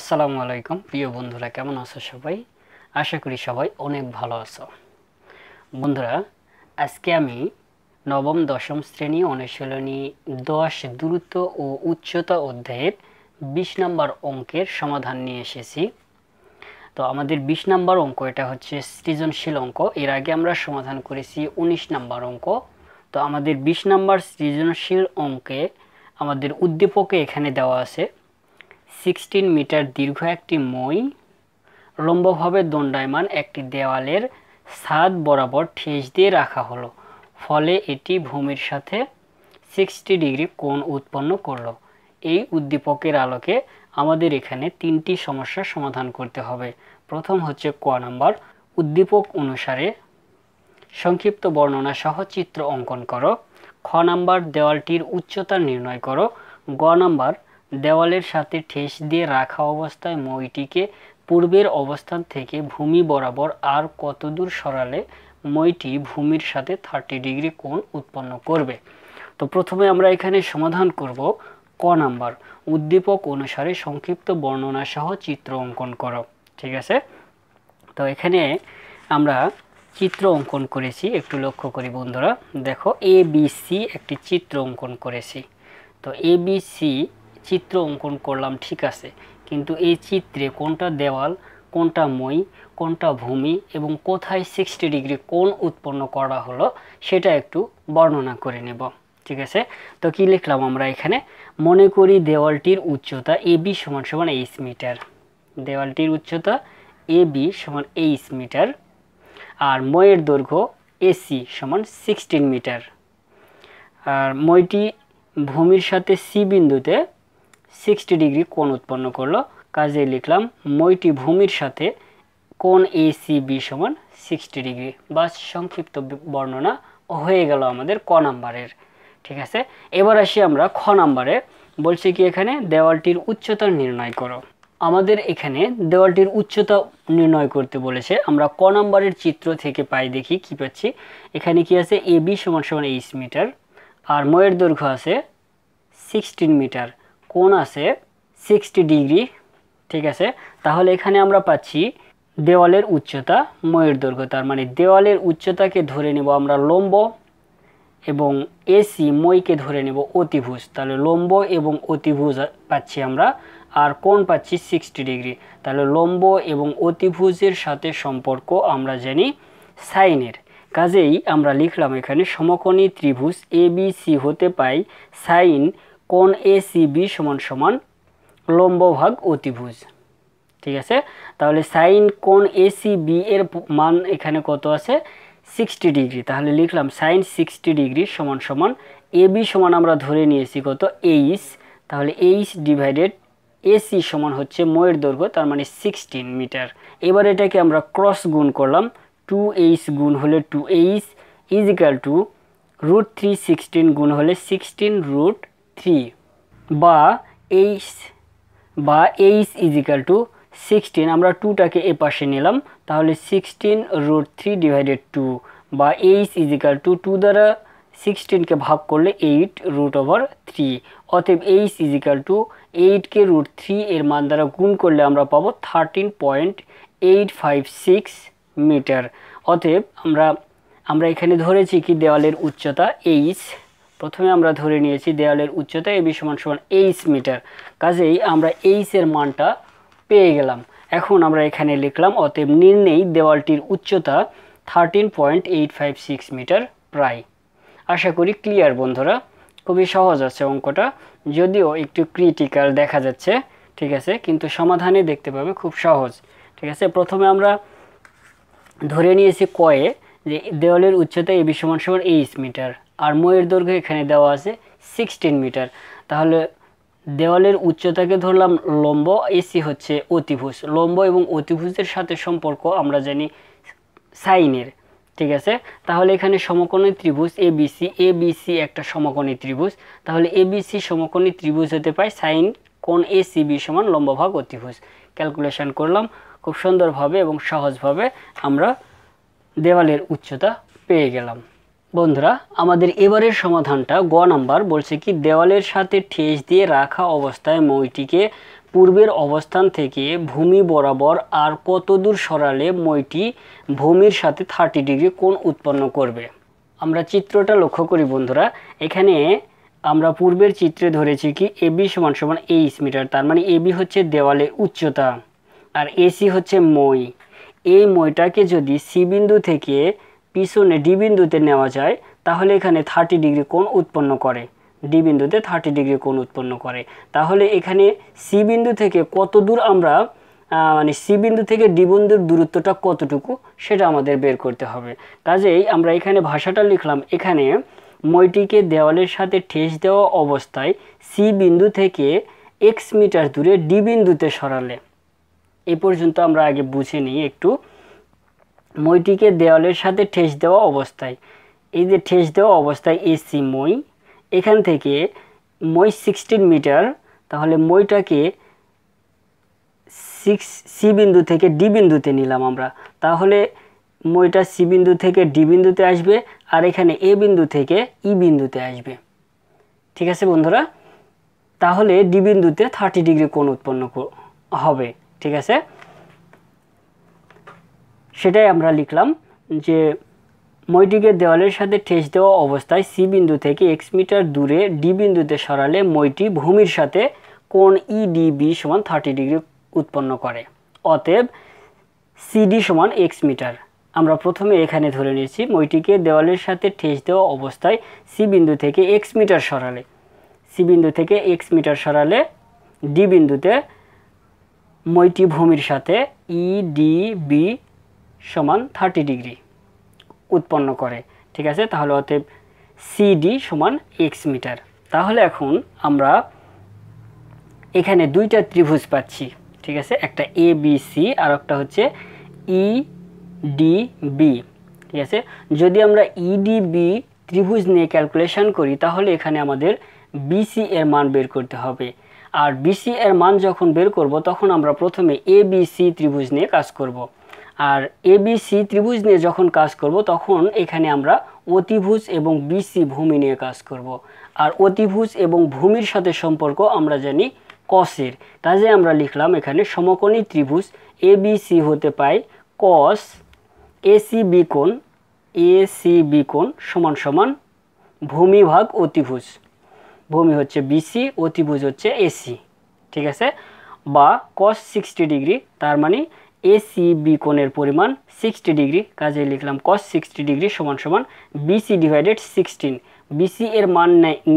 আসসালামু আলাইকুম প্রিয় বন্ধুরা কেমন আছো সবাই আশা করি সবাই অনেক ভালো আছো বন্ধুরা আজকে আমি নবম দশম শ্রেণী অনুশীলনী দশ দ্রুত ও উচ্চতা অধ্যায়ের বিশ নম্বর অঙ্কের সমাধান নিয়ে এসেছি তো আমাদের বিশ নম্বর অঙ্ক এটা হচ্ছে সৃজনশীল অঙ্ক এর আগে আমরা সমাধান করেছি ১৯ নম্বর অঙ্ক তো আমাদের বিশ নম্বর সৃজনশীল অঙ্কে আমাদের উদ্দীপকে এখানে দেওয়া আছে সিক্সটিন মিটার দীর্ঘ একটি মই লম্বভাবে দণ্ডায়মান একটি দেওয়ালের ছাদ বরাবর ঠেস দিয়ে রাখা হলো ফলে এটি ভূমির সাথে সিক্সটি ডিগ্রি কোণ উৎপন্ন করলো এই উদ্দীপকের আলোকে আমাদের এখানে তিনটি সমস্যার সমাধান করতে হবে প্রথম হচ্ছে ক নাম্বার উদ্দীপক অনুসারে সংক্ষিপ্ত বর্ণনা সহ চিত্র অঙ্কন করো খ নাম্বার দেওয়ালটির উচ্চতা নির্ণয় করো গ নাম্বার দেওয়ালের সাথে ঠেস দিয়ে রাখা অবস্থায় মইটিকে পূর্বের অবস্থান থেকে ভূমি বরাবর আর কতদূর সরালে মইটি ভূমির সাথে থার্টি ডিগ্রি কোণ উৎপন্ন করবে তো প্রথমে আমরা এখানে সমাধান করব ক নাম্বার উদ্দীপক অনুসারে সংক্ষিপ্ত বর্ণনা সহ চিত্র অঙ্কন করো ঠিক আছে তো এখানে আমরা চিত্র অঙ্কন করেছি একটু লক্ষ্য করি বন্ধুরা দেখো এ বি সি একটি চিত্র অঙ্কন করেছি তো এ বি সি চিত্র অঙ্কন করলাম ঠিক আছে কিন্তু এই চিত্রে কোনটা দেওয়াল কোনটা মই কোনটা ভূমি এবং কোথায় সিক্সটি ডিগ্রি কোন উৎপন্ন করা হলো সেটা একটু বর্ণনা করে নেব ঠিক আছে তো কি লিখলাম আমরা এখানে মনে করি দেওয়ালটির উচ্চতা এ বি সমান সমান এইচ মিটার দেওয়ালটির উচ্চতা এ বি সমান এইচ মিটার আর ময়ের দৈর্ঘ্য এসি সমান সিক্সটিন মিটার আর মইটি ভূমির সাথে সি বিন্দুতে সিক্সটি ডিগ্রি কোণ উৎপন্ন করলো কাজে লিখলাম মইটি ভূমির সাথে কোণ এ সি বি সমান সিক্সটি ডিগ্রি বা সংক্ষিপ্ত বর্ণনা হয়ে গেল আমাদের ক নাম্বারের ঠিক আছে এবার আসি আমরা খ নাম্বারে বলছি কি এখানে দেওয়ালটির উচ্চতা নির্ণয় করো আমাদের এখানে দেওয়ালটির উচ্চতা নির্ণয় করতে বলেছে আমরা ক নাম্বারের চিত্র থেকে পাই দেখি কি পাচ্ছি এখানে কি আছে এ বি সমান সমান এইচ মিটার আর ময়ের দৈর্ঘ্য আছে সিক্সটিন মিটার কোণ আছে সিক্সটি ডিগ্রি ঠিক আছে তাহলে এখানে আমরা পাচ্ছি দেওয়ালের উচ্চতা ময়ের দৈর্ঘ্য তার মানে দেওয়ালের উচ্চতাকে ধরে নেব আমরা লম্ব এবং এসি মইকে ধরে নেব অতিভুজ তাহলে লম্ব এবং অতিভুজ পাচ্ছি আমরা আর কোন পাচ্ছি সিক্সটি ডিগ্রি তাহলে লম্ব এবং অতিভুজের সাথে সম্পর্ক আমরা জানি সাইনের কাজেই আমরা লিখলাম এখানে সমকোণী ত্রিভুজ এবিসি হতে পাই সাইন কোন এ সি বি সমান সমান লম্বভাগ অতিভুজ ঠিক আছে তাহলে সাইন কোন এ সি বি এর মান এখানে কত আছে সিক্সটি ডিগ্রি তাহলে লিখলাম সাইন সিক্সটি ডিগ্রি সমান সমান এ বি সমান আমরা ধরে নিয়েছি কত এইস তাহলে এইস ডিভাইডেড এসি সমান হচ্ছে ময়ের দৈর্ঘ্য তার মানে সিক্সটিন মিটার এবার এটাকে আমরা ক্রস গুণ করলাম টু এইস গুণ হলে two H equal two root three sixteen গুণ হলে সিক্সটিন রুট থ্রি বা এইচ বা এইচ ইজিক্যাল টু সিক্সটিন আমরা টুটাকে এ পাশে নিলাম তাহলে sixteen root three divided two বা এইচ ইজিক্যাল টু টু দ্বারা সিক্সটিনকে ভাগ করলে এইট রুট ওভার থ্রি অতএব এইচ ইজিক্যাল টু এইটকে রুট থ্রি এর মান দ্বারা গুণ করলে আমরা পাবো thirteen point eight five six meter অতএব আমরা আমরা এখানে ধরেছি কি দেওয়ালের উচ্চতা এইচ প্রথমে আমরা ধরে নিয়েছি দেয়ালের উচ্চতা এবি সমান সমান এইচ মিটার কাজেই আমরা এইচের মানটা পেয়ে গেলাম এখন আমরা এখানে লিখলাম অতএব নির্ণেই দেওয়ালটির উচ্চতা thirteen point eight five six meter প্রায় আশা করি ক্লিয়ার বন্ধুরা খুবই সহজ আছে অঙ্কটা যদিও একটু ক্রিটিক্যাল দেখা যাচ্ছে ঠিক আছে কিন্তু সমাধানে দেখতে পাবে খুব সহজ ঠিক আছে প্রথমে আমরা ধরে নিয়েছি কয়ে যে দেওয়ালের উচ্চতা এবি সমান সমান এইচ মিটার আর ময়ের দৈর্ঘ্য এখানে দেওয়া আছে সিক্সটিন মিটার তাহলে দেওয়ালের উচ্চতাকে ধরলাম লম্ব এসি হচ্ছে অতিভুজ লম্ব এবং অতিভুজের সাথে সম্পর্ক আমরা জানি সাইনের ঠিক আছে তাহলে এখানে সমকোণী ত্রিভুজ এবিসি এবিসি একটা সমকোণী ত্রিভুজ তাহলে এবিসি সমকোণী ত্রিভুজ হতে পায় সাইন কোন সি বি সমান লম্বভাগ অতিভুজ ক্যালকুলেশন করলাম খুব সুন্দরভাবে এবং সহজভাবে আমরা দেওয়ালের উচ্চতা পেয়ে গেলাম বন্ধুরা আমাদের এবারের সমাধানটা গ নাম্বার বলছে কি দেওয়ালের সাথে ঠেস দিয়ে রাখা অবস্থায় মইটিকে পূর্বের অবস্থান থেকে ভূমি বরাবর আর কতদূর সরালে মইটি ভূমির সাথে থার্টি ডিগ্রি কোণ উৎপন্ন করবে আমরা চিত্রটা লক্ষ্য করি বন্ধুরা এখানে আমরা পূর্বের চিত্রে ধরেছি কি এবি সমান সমান এইস মিটার তার মানে এবি হচ্ছে দেওয়ালে উচ্চতা আর এসি হচ্ছে মই এই মইটাকে যদি সি বিন্দু থেকে পিছনে ডি বিন্দুতে নেওয়া যায় তাহলে এখানে থার্টি ডিগ্রি কোণ উৎপন্ন করে ডি বিন্দুতে থার্টি ডিগ্রি কোণ উৎপন্ন করে তাহলে এখানে সি বিন্দু থেকে কত দূর আমরা মানে সি বিন্দু থেকে ডি বিন্দুর দূরত্বটা কতটুকু সেটা আমাদের বের করতে হবে কাজেই আমরা এখানে ভাষাটা লিখলাম এখানে মইটিকে দেওয়ালের সাথে ঠেস দেওয়া অবস্থায় সি বিন্দু থেকে এক্স মিটার দূরে ডি বিন্দুতে সরালে এ পর্যন্ত আমরা আগে বুঝে নিই একটু মইটিকে দেওয়ালের সাথে ঠেস দেওয়া অবস্থায় এই যে ঠেস দেওয়া অবস্থায় এসি মই এখান থেকে মই সিক্সটিন মিটার তাহলে মইটাকে সিক্স সি বিন্দু থেকে ডি বিন্দুতে নিলাম আমরা তাহলে মইটা সি বিন্দু থেকে ডি বিন্দুতে আসবে আর এখানে এ বিন্দু থেকে ই বিন্দুতে আসবে ঠিক আছে বন্ধুরা তাহলে ডি বিন্দুতে থার্টি ডিগ্রি কোণ উৎপন্ন হবে ঠিক আছে সেটাই আমরা লিখলাম যে মইটিকে দেওয়ালের সাথে ঠেস দেওয়া অবস্থায় সি বিন্দু থেকে এক্স মিটার দূরে ডি বিন্দুতে সরালে মইটি ভূমির সাথে ডি ইডিবি e সমান থার্টি ডিগ্রি উৎপন্ন করে অতএব সিডি সমান এক্স মিটার আমরা প্রথমে এখানে ধরে নিয়েছি মইটিকে দেওয়ালের সাথে ঠেস দেওয়া অবস্থায় সি বিন্দু থেকে এক্স মিটার সরালে সি বিন্দু থেকে এক্স মিটার সরালে ডি বিন্দুতে মইটি ভূমির সাথে ইডিবি e সমান থার্টি ডিগ্রি উৎপন্ন করে ঠিক আছে তাহলে অতএব সিডি সমান এক্স মিটার তাহলে এখন আমরা এখানে দুইটা ত্রিভুজ পাচ্ছি ঠিক আছে একটা এ বি সি আর একটা হচ্ছে ই ডি বি ঠিক আছে যদি আমরা ইডিবি e, ত্রিভুজ নিয়ে ক্যালকুলেশন করি তাহলে এখানে আমাদের বিসি এর মান বের করতে হবে আর বিসি এর মান যখন বের করব তখন আমরা প্রথমে এ বি সি ত্রিভুজ নিয়ে কাজ করব আর এবিসি ত্রিভুজ নিয়ে যখন কাজ করব তখন এখানে আমরা অতিভুজ এবং বিসি ভূমি নিয়ে কাজ করব। আর অতিভুজ এবং ভূমির সাথে সম্পর্ক আমরা জানি কসের কাজে আমরা লিখলাম এখানে সমকোণী ত্রিভুজ এবিসি হতে পায় কস এসি বিকোণ এসি বিকোণ সমান সমান ভূমি ভাগ অতিভুজ ভূমি হচ্ছে বিসি অতিভুজ হচ্ছে এসি ঠিক আছে বা কস সিক্সটি ডিগ্রি তার মানে এসিবি কোণের পরিমাণ সিক্সটি ডিগ্রি কাজে লিখলাম কস সিক্সটি ডিগ্রি সমান সমান বিসি ডিভাইডেড সিক্সটিন বিসি এর মান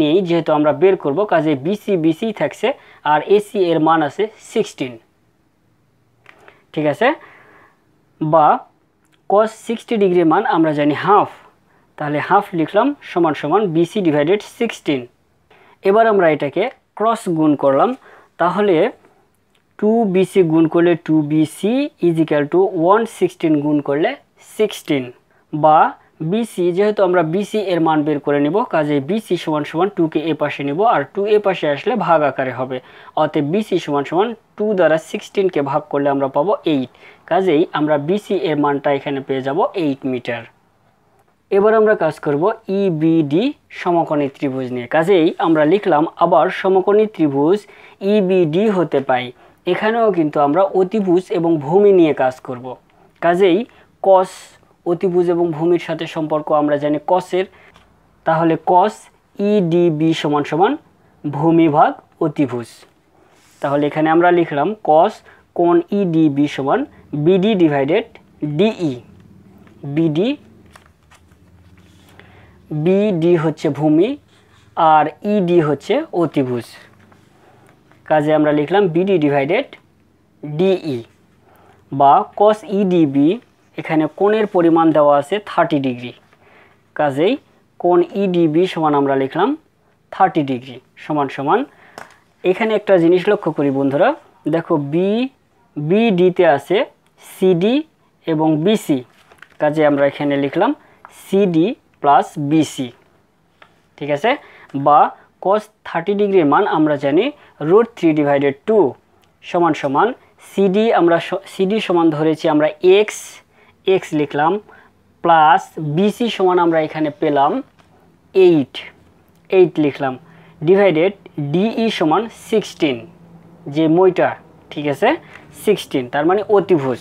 নেই যেহেতু আমরা বের করব কাজে বিসি বিসি থাকছে আর এসি এর মান আছে সিক্সটিন ঠিক আছে বা কস সিক্সটি ডিগ্রির মান আমরা জানি হাফ তাহলে হাফ লিখলাম সমান সমান বিসি ডিভাইডেড সিক্সটিন এবার আমরা এটাকে ক্রস গুণ করলাম তাহলে টু বিসি গুণ করলে two BC equal two one sixteen গুণ করলে সিক্সটিন বা বিসি যেহেতু আমরা বিসি এর মান বের করে নিব কাজে বিসি সমান সমান টুকে এ পাশে নিব আর টু এ পাশে আসলে ভাগ আকারে হবে অতএব বিসি সমান সমান টু দ্বারা সিক্সটিনকে ভাগ করলে আমরা পাবো এইট কাজেই আমরা বিসি এর মানটা এখানে পেয়ে যাব এইট মিটার এবার আমরা কাজ করব ইবিডি e সমকোণী ত্রিভুজ নিয়ে কাজেই আমরা লিখলাম আবার সমকোণী ত্রিভুজ ইবিডি e হতে পাই এখানেও কিন্তু আমরা অতিভুজ এবং ভূমি নিয়ে কাজ করব। কাজেই কস অতিভুজ এবং ভূমির সাথে সম্পর্ক আমরা জানি কসের তাহলে কস ইডিবি e সমান সমান ভূমি ভাগ অতিভুজ তাহলে এখানে আমরা লিখলাম কস কোন ইডিবি সমান BD divided DE BD BD হচ্ছে ভূমি আর ইডি e হচ্ছে অতিভুজ কাজে আমরা লিখলাম বিডি ডিভাইডেড ডিই বা কস ইডিবি e এখানে কোণের পরিমাণ দেওয়া আছে থার্টি ডিগ্রি কাজেই কোণ ইডিবি e সমান আমরা লিখলাম থার্টি ডিগ্রি সমান সমান এখানে একটা জিনিস লক্ষ্য করি বন্ধুরা দেখো বি বিডিতে আছে সিডি এবং বিসি কাজে আমরা এখানে লিখলাম সিডি প্লাস বিসি ঠিক আছে বা কস থার্টি ডিগ্রির মান আমরা জানি রুট থ্রি ডিভাইডেড টু সমান সমান সিডি আমরা সিডি সমান ধরেছি আমরা এক্স এক্স লিখলাম প্লাস বিসি সমান আমরা এখানে পেলাম এইট এইট লিখলাম ডিভাইডেড ডিই সমান সিক্সটিন যে মইটা ঠিক আছে সিক্সটিন তার মানে অতিভোজ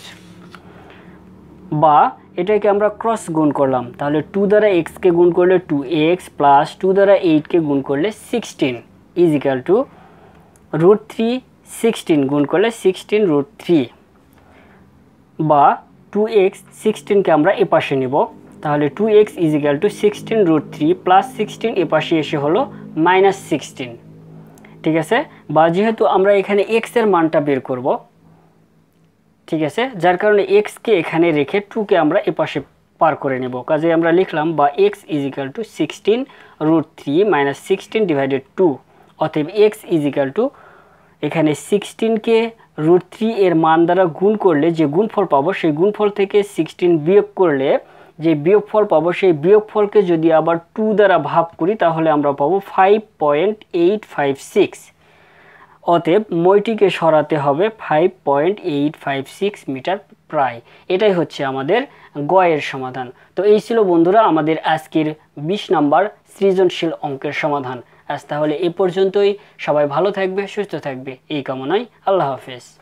বা এটাকে আমরা ক্রস গুণ করলাম তাহলে টু দ্বারা এক্সকে গুণ করলে টু এক্স প্লাস টু দ্বারা এইটকে গুণ করলে sixteen equal two root three sixteen গুণ করলে সিক্সটিন রুট থ্রি বা টু এক্স সিক্সটিনকে আমরা এপাশে নেব তাহলে two X equal two sixteen root three plus sixteen এপাশে এসে হলো মাইনাস সিক্সটিন ঠিক আছে বা যেহেতু আমরা এখানে এক্সের মানটা বের করবো ঠিক আছে যার কারণে এক্সকে এখানে রেখে টুকে আমরা এপাশে পার করে নেব কাজে আমরা লিখলাম বা X equal two sixteen root three minus sixteen divided two অতএব এক্স ইজিক্যাল টু এখানে সিক্সটিনকে রুট থ্রি এর মান দ্বারা গুণ করলে যে গুণফল পাবো সেই গুণফল থেকে সিক্সটিন বিয়োগ করলে যে ফল পাবো সেই ফলকে যদি আবার টু দ্বারা ভাগ করি তাহলে আমরা পাবো five point eight five six অতএব মইটিকে সরাতে হবে five point eight five six meter প্রায় এটাই হচ্ছে আমাদের গয়ের সমাধান তো এই ছিল বন্ধুরা আমাদের আজকের ২০ নাম্বার সৃজনশীল অঙ্কের সমাধান আজ তাহলে এ পর্যন্তই সবাই ভালো থাকবে সুস্থ থাকবে এই কামনায় আল্লাহ হাফেজ